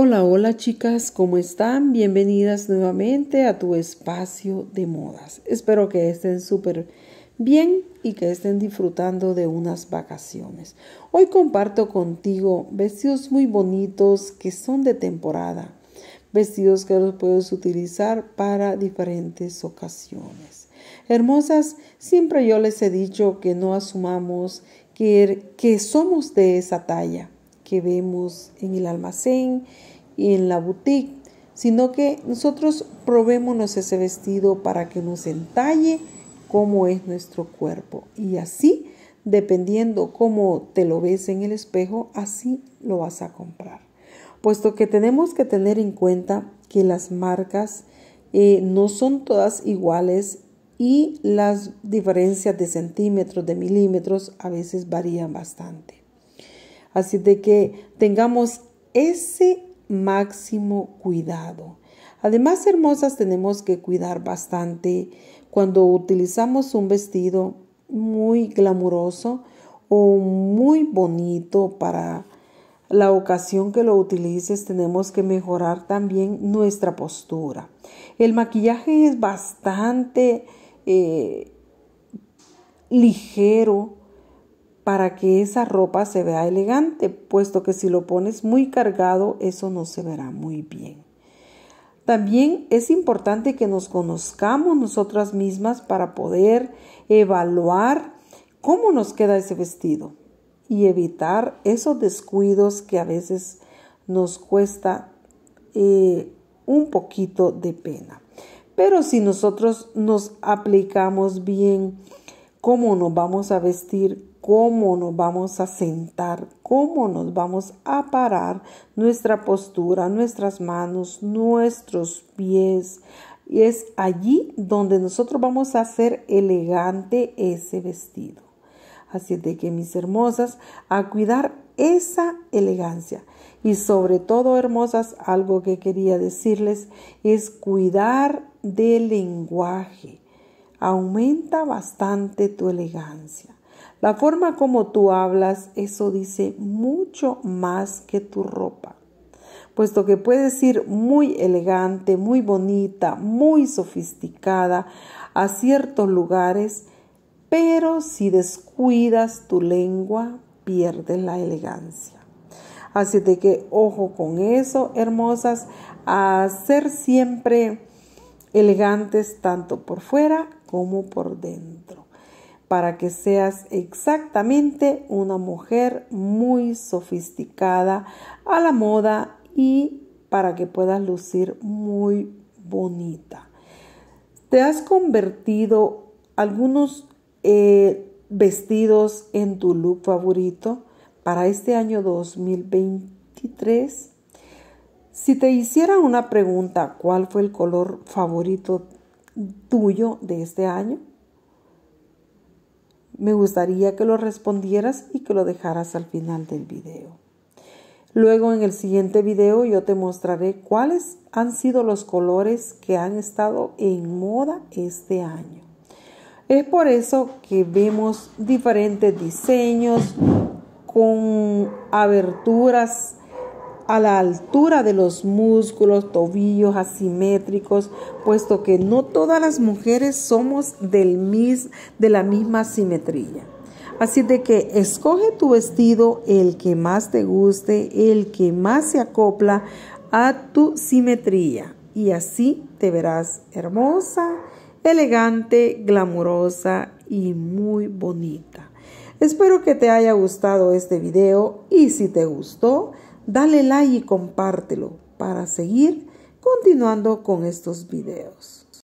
Hola, hola chicas, ¿cómo están? Bienvenidas nuevamente a tu espacio de modas. Espero que estén súper bien y que estén disfrutando de unas vacaciones. Hoy comparto contigo vestidos muy bonitos que son de temporada, vestidos que los puedes utilizar para diferentes ocasiones. Hermosas, siempre yo les he dicho que no asumamos que, er, que somos de esa talla que vemos en el almacén y en la boutique, sino que nosotros probémonos ese vestido para que nos entalle cómo es nuestro cuerpo. Y así, dependiendo cómo te lo ves en el espejo, así lo vas a comprar. Puesto que tenemos que tener en cuenta que las marcas eh, no son todas iguales y las diferencias de centímetros, de milímetros, a veces varían bastante. Así de que tengamos ese máximo cuidado. Además, hermosas, tenemos que cuidar bastante cuando utilizamos un vestido muy glamuroso o muy bonito para la ocasión que lo utilices tenemos que mejorar también nuestra postura. El maquillaje es bastante eh, ligero para que esa ropa se vea elegante, puesto que si lo pones muy cargado, eso no se verá muy bien. También es importante que nos conozcamos nosotras mismas para poder evaluar cómo nos queda ese vestido y evitar esos descuidos que a veces nos cuesta eh, un poquito de pena. Pero si nosotros nos aplicamos bien, cómo nos vamos a vestir, cómo nos vamos a sentar, cómo nos vamos a parar, nuestra postura, nuestras manos, nuestros pies. Y es allí donde nosotros vamos a hacer elegante ese vestido. Así de que mis hermosas, a cuidar esa elegancia. Y sobre todo, hermosas, algo que quería decirles es cuidar del lenguaje aumenta bastante tu elegancia. La forma como tú hablas, eso dice mucho más que tu ropa, puesto que puedes ir muy elegante, muy bonita, muy sofisticada a ciertos lugares, pero si descuidas tu lengua, pierdes la elegancia. Así que ojo con eso, hermosas, a ser siempre elegantes tanto por fuera como por dentro, para que seas exactamente una mujer muy sofisticada a la moda y para que puedas lucir muy bonita. Te has convertido algunos eh, vestidos en tu look favorito para este año 2023. Si te hiciera una pregunta, ¿cuál fue el color favorito tuyo de este año? Me gustaría que lo respondieras y que lo dejaras al final del video. Luego en el siguiente video yo te mostraré cuáles han sido los colores que han estado en moda este año. Es por eso que vemos diferentes diseños con aberturas a la altura de los músculos, tobillos asimétricos, puesto que no todas las mujeres somos del mis, de la misma simetría. Así de que escoge tu vestido, el que más te guste, el que más se acopla a tu simetría. Y así te verás hermosa, elegante, glamurosa y muy bonita. Espero que te haya gustado este video y si te gustó, Dale like y compártelo para seguir continuando con estos videos.